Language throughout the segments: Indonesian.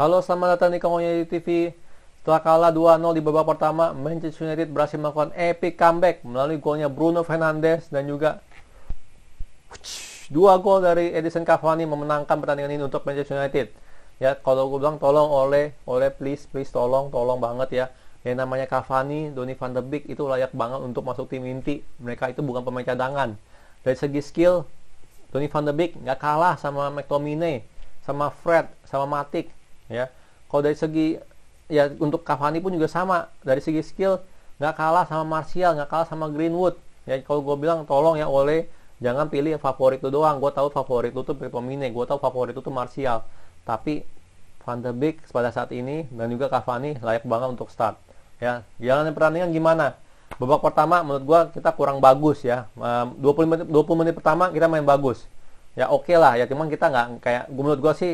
Halo, selamat datang di Kongonya TV. Setelah kalah 2-0 di babak pertama, Manchester United berhasil melakukan epic comeback melalui golnya Bruno Fernandes dan juga dua gol dari Edison Cavani memenangkan pertandingan ini untuk Manchester United. Ya, kalau gue bilang tolong oleh oleh please please tolong tolong banget ya. Yang namanya Cavani, Donny van de Beek itu layak banget untuk masuk tim inti. Mereka itu bukan pemain cadangan. Dari segi skill, Donny van de Beek nggak kalah sama McTominay, sama Fred, sama Matic ya kalau dari segi ya untuk Cavani pun juga sama dari segi skill nggak kalah sama Martial nggak kalah sama Greenwood ya kalau gue bilang tolong ya oleh jangan pilih favorit lu doang gue tahu favorit lu tuh Pepomine gue tahu favorit lu tuh Martial tapi Van de Beek pada saat ini dan juga Cavani layak banget untuk start ya jalan pertandingan gimana babak pertama menurut gue kita kurang bagus ya 20 menit 20 menit pertama kita main bagus ya oke okay lah ya cuman kita nggak kayak menurut gue sih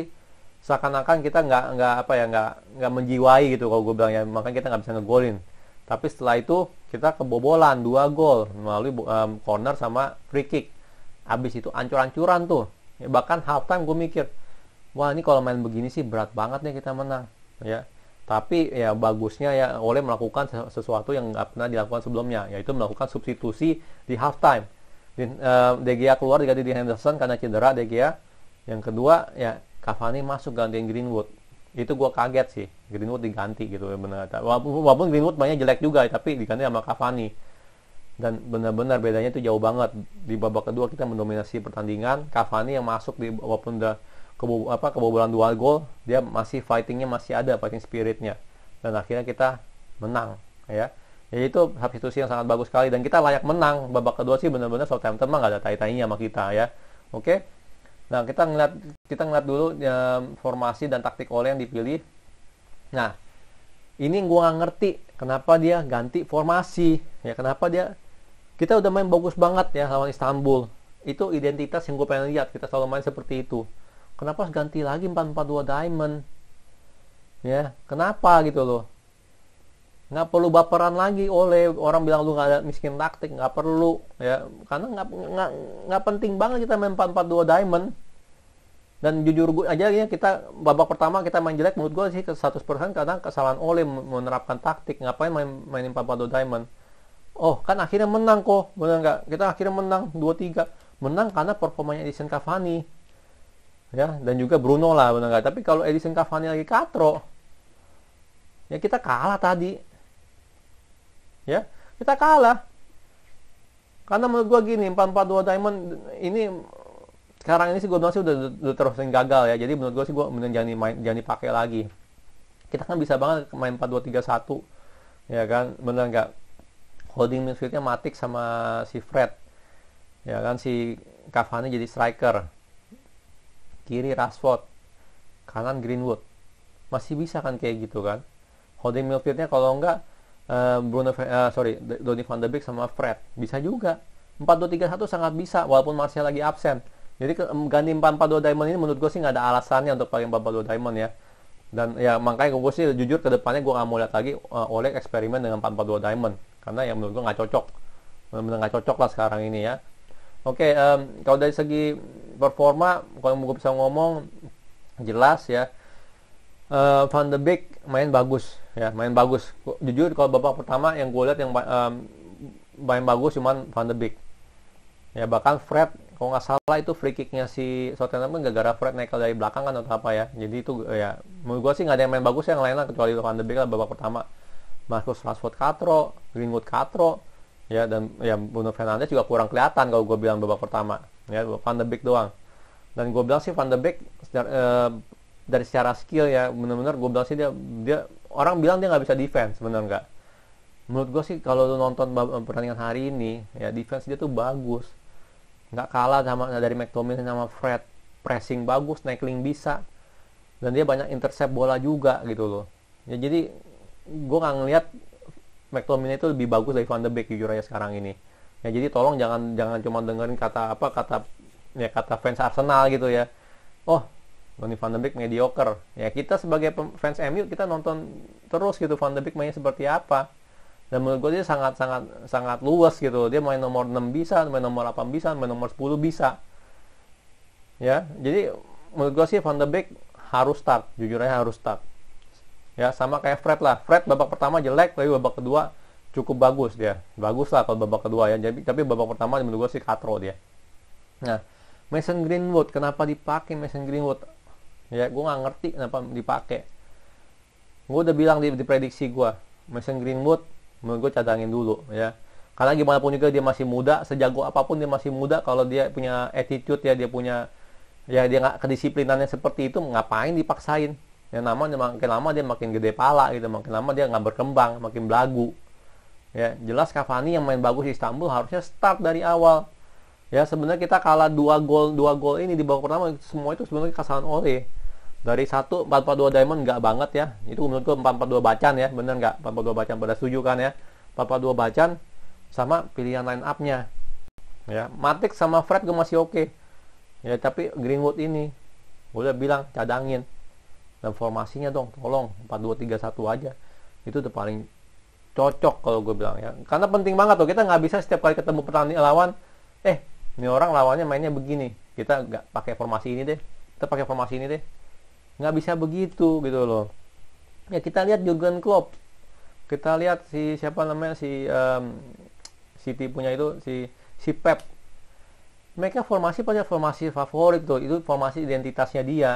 seakan-akan kita nggak nggak apa ya nggak nggak menjiwai gitu kalau gue bilang ya makanya kita nggak bisa ngegolin tapi setelah itu kita kebobolan dua gol melalui um, corner sama free kick abis itu ancur-ancuran tuh ya, bahkan time gue mikir wah ini kalau main begini sih berat banget nih kita menang ya tapi ya bagusnya ya oleh melakukan sesuatu yang nggak pernah dilakukan sebelumnya yaitu melakukan substitusi di half halftime De Gea keluar diganti di Henderson karena cedera De Gea yang kedua ya Cavani masuk gantiin Greenwood itu gue kaget sih Greenwood diganti gitu ya, benar walaupun Greenwood mainnya jelek juga tapi diganti sama Cavani dan benar-benar bedanya itu jauh banget di babak kedua kita mendominasi pertandingan Cavani yang masuk di walaupun udah apa kebobolan dua gol dia masih fightingnya masih ada fighting spiritnya dan akhirnya kita menang ya jadi ya, itu substitusi yang sangat bagus sekali dan kita layak menang babak kedua sih benar-benar Southampton mah gak ada tai-tainya sama kita ya oke Nah, kita ngeliat kita ngeliat dulu ya, formasi dan taktik oleh yang dipilih. Nah, ini gua nggak ngerti kenapa dia ganti formasi. Ya, kenapa dia kita udah main bagus banget ya lawan Istanbul. Itu identitas yang gue pengen lihat. Kita selalu main seperti itu. Kenapa ganti lagi 442 Diamond? Ya, kenapa gitu loh? nggak perlu baperan lagi oleh orang bilang lu nggak ada miskin taktik nggak perlu ya karena nggak nggak nggak penting banget kita main 442 diamond dan jujur gue aja ya kita babak pertama kita main jelek menurut gue sih ke 100% karena kesalahan oleh menerapkan taktik ngapain main main 442 diamond oh kan akhirnya menang kok benar nggak kita akhirnya menang dua tiga menang karena performanya Edison Cavani ya dan juga Bruno lah benar nggak tapi kalau Edison Cavani lagi katro ya kita kalah tadi ya kita kalah karena menurut gue gini 442 diamond ini sekarang ini sih gue masih udah, udah, terus terusin gagal ya jadi menurut gue sih gue mending jangan main jangan dipakai lagi kita kan bisa banget main 4231 ya kan bener nggak holding midfieldnya Matik sama si Fred ya kan si Cavani jadi striker kiri Rashford kanan Greenwood masih bisa kan kayak gitu kan holding midfieldnya kalau enggak uh, Bruno uh, sorry Donny van de Beek sama Fred bisa juga 4-2-3-1 sangat bisa walaupun Martial lagi absen jadi ganti 4-4-2 Diamond ini menurut gue sih nggak ada alasannya untuk pakai 4-4-2 Diamond ya dan ya makanya gue sih jujur ke depannya gue nggak mau lihat lagi uh, eh, oleh eksperimen dengan 4-4-2 Diamond karena yang menurut gue nggak cocok benar-benar nggak cocok lah sekarang ini ya oke okay, um, kalau dari segi performa kalau gue bisa ngomong jelas ya uh, Van de Beek main bagus ya main bagus jujur kalau babak pertama yang gue lihat yang um, main bagus cuman Van de Beek ya bahkan Fred kalau nggak salah itu free kicknya si Southampton gara-gara Fred naik dari belakang kan atau apa ya jadi itu ya menurut gue sih nggak ada yang main bagus yang lain lah kecuali Van de Beek lah babak pertama Marcus Rashford Katro Greenwood Katro ya dan ya Bruno Fernandes juga kurang kelihatan kalau gue bilang babak pertama ya Van de Beek doang dan gue bilang sih Van de Beek dari secara skill ya bener-bener gue bilang sih dia dia orang bilang dia nggak bisa defense bener nggak menurut gue sih kalau lu nonton eh, pertandingan hari ini ya defense dia tuh bagus nggak kalah sama eh, dari McTominay sama Fred pressing bagus tackling bisa dan dia banyak intercept bola juga gitu loh ya jadi gue nggak ngeliat McTominay itu lebih bagus dari Van de Beek jujur aja sekarang ini ya jadi tolong jangan jangan cuma dengerin kata apa kata ya kata fans Arsenal gitu ya oh Donny van de Beek mediocre. Ya kita sebagai fans MU kita nonton terus gitu Van de Beek mainnya seperti apa. Dan menurut gue dia sangat sangat sangat luas gitu. Dia main nomor 6 bisa, main nomor 8 bisa, main nomor 10 bisa. Ya, jadi menurut gue sih Van de Beek harus start, jujur aja harus start. Ya, sama kayak Fred lah. Fred babak pertama jelek, tapi babak kedua cukup bagus dia. Bagus lah kalau babak kedua ya. Jadi, tapi babak pertama menurut gue sih katro dia. Nah, Mason Greenwood, kenapa dipakai Mason Greenwood? ya gue nggak ngerti kenapa dipakai gue udah bilang di, di prediksi gue Mason Greenwood menurut gue cadangin dulu ya karena gimana pun juga dia masih muda sejago apapun dia masih muda kalau dia punya attitude ya dia punya ya dia nggak kedisiplinannya seperti itu ngapain dipaksain ya nama makin lama dia makin gede pala gitu makin lama dia nggak berkembang makin belagu ya jelas Cavani yang main bagus di Istanbul harusnya start dari awal ya sebenarnya kita kalah dua gol dua gol ini di babak pertama semua itu sebenarnya kesalahan Ole dari satu empat dua Diamond nggak banget ya itu menurut gue empat empat dua Bacan ya bener nggak empat dua Bacan pada setuju kan ya empat empat dua Bacan sama pilihan line upnya ya Matik sama Fred gue masih oke okay. ya tapi Greenwood ini gue udah bilang cadangin dan formasinya dong tolong empat dua tiga satu aja itu udah paling cocok kalau gue bilang ya karena penting banget tuh kita nggak bisa setiap kali ketemu pertandingan lawan eh ini orang lawannya mainnya begini kita nggak pakai formasi ini deh kita pakai formasi ini deh nggak bisa begitu gitu loh ya kita lihat Jurgen Klopp kita lihat si siapa namanya si um, City punya itu si si Pep mereka formasi punya formasi favorit tuh itu formasi identitasnya dia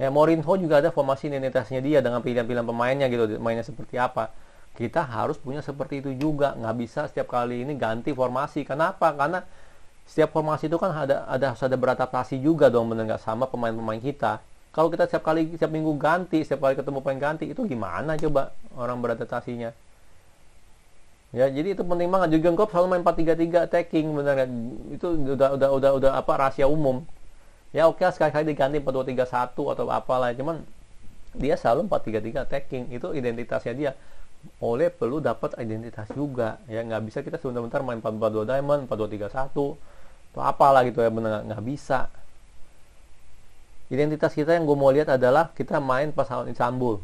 ya Mourinho juga ada formasi identitasnya dia dengan pilihan-pilihan pemainnya gitu mainnya seperti apa kita harus punya seperti itu juga nggak bisa setiap kali ini ganti formasi kenapa karena setiap formasi itu kan ada ada harus ada beradaptasi juga dong benar nggak sama pemain-pemain kita kalau kita setiap kali setiap minggu ganti setiap kali ketemu pemain ganti itu gimana coba orang beradaptasinya ya jadi itu penting banget juga Klopp selalu main 4-3-3 attacking benar nggak itu udah udah udah udah apa rahasia umum ya oke okay, sekali-kali diganti 4-2-3-1 atau apalah cuman dia selalu 4-3-3 attacking itu identitasnya dia oleh perlu dapat identitas juga ya nggak bisa kita sebentar-bentar main 4-4-2 diamond 4-2-3-1 atau apalah gitu ya benar nggak bisa identitas kita yang gue mau lihat adalah kita main pas pasangan Istanbul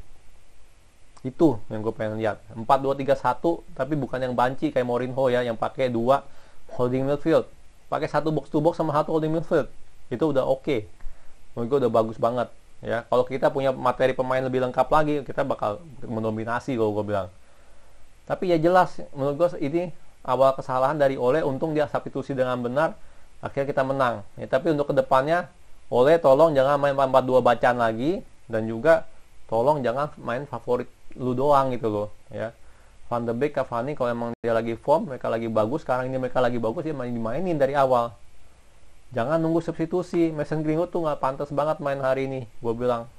itu yang gue pengen lihat 4 2 3 1 tapi bukan yang banci kayak Mourinho ya yang pakai dua holding midfield pakai satu box to box sama satu holding midfield itu udah oke okay. menurut gue udah bagus banget ya kalau kita punya materi pemain lebih lengkap lagi kita bakal mendominasi kalau gue bilang tapi ya jelas menurut gue ini awal kesalahan dari Ole untung dia substitusi dengan benar akhirnya kita menang ya, tapi untuk kedepannya oleh tolong jangan main 4 bacaan lagi dan juga tolong jangan main favorit lu doang gitu loh ya Van de Beek, Cavani kalau emang dia lagi form, mereka lagi bagus, sekarang ini mereka lagi bagus, ya main dimainin dari awal. Jangan nunggu substitusi, Mason Greenwood tuh nggak pantas banget main hari ini, gue bilang.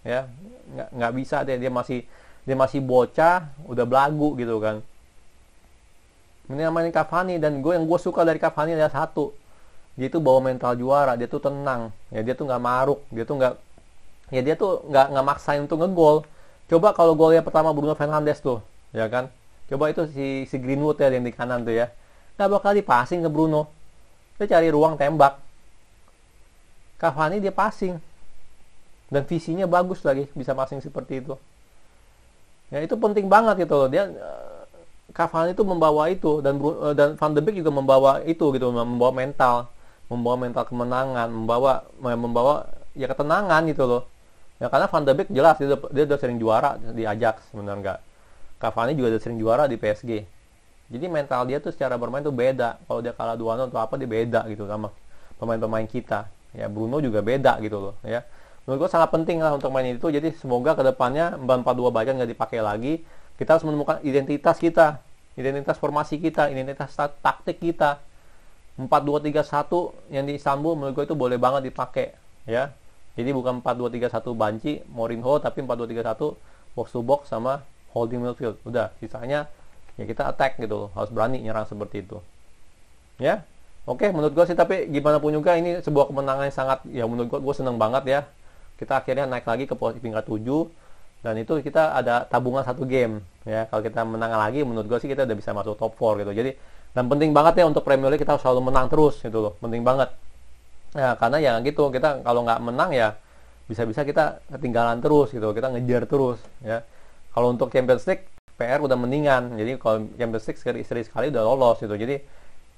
Ya, nggak, nggak bisa deh, dia masih dia masih bocah, udah belagu gitu kan. Ini main Cavani, dan gue yang gue suka dari Cavani adalah satu, dia tuh bawa mental juara dia tuh tenang ya dia tuh nggak maruk dia tuh nggak ya dia tuh nggak nggak maksain untuk ngegol coba kalau golnya pertama Bruno Fernandes tuh ya kan coba itu si si Greenwood ya yang di kanan tuh ya nggak bakal dipasing ke Bruno dia cari ruang tembak Cavani dia passing dan visinya bagus lagi bisa passing seperti itu ya itu penting banget gitu loh dia eh, Cavani itu membawa itu dan eh, dan Van de Beek juga membawa itu gitu membawa mental membawa mental kemenangan membawa membawa ya ketenangan gitu loh ya karena Van de Beek jelas dia, dia udah sering juara di Ajax sebenarnya enggak Cavani juga udah sering juara di PSG jadi mental dia tuh secara bermain tuh beda kalau dia kalah 2-0 atau apa dia beda gitu sama pemain-pemain kita ya Bruno juga beda gitu loh ya menurut gue sangat penting lah untuk main itu jadi semoga kedepannya depannya 4 2 Bayern nggak dipakai lagi kita harus menemukan identitas kita identitas formasi kita identitas taktik kita 4231 yang di Istanbul menurut gue itu boleh banget dipakai ya. Jadi bukan 4231 Banci, Morinho tapi 4231 box to box sama holding midfield. Udah, sisanya ya kita attack gitu loh. Harus berani nyerang seperti itu. Ya. Oke, menurut gue sih tapi gimana pun juga ini sebuah kemenangan yang sangat ya menurut gue gue seneng banget ya. Kita akhirnya naik lagi ke posisi peringkat 7 dan itu kita ada tabungan satu game ya kalau kita menang lagi menurut gue sih kita udah bisa masuk top 4 gitu jadi dan penting banget ya untuk Premier League kita selalu menang terus gitu loh penting banget ya karena ya gitu kita kalau nggak menang ya bisa-bisa kita ketinggalan terus gitu kita ngejar terus ya kalau untuk Champions League PR udah mendingan jadi kalau Champions League sekali istri sekali udah lolos gitu jadi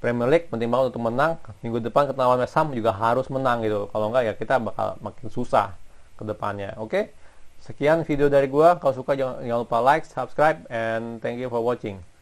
Premier League penting banget untuk menang minggu depan ketemu West Ham juga harus menang gitu kalau nggak ya kita bakal makin susah ke depannya oke okay? sekian video dari gua kalau suka jangan, jangan lupa like subscribe and thank you for watching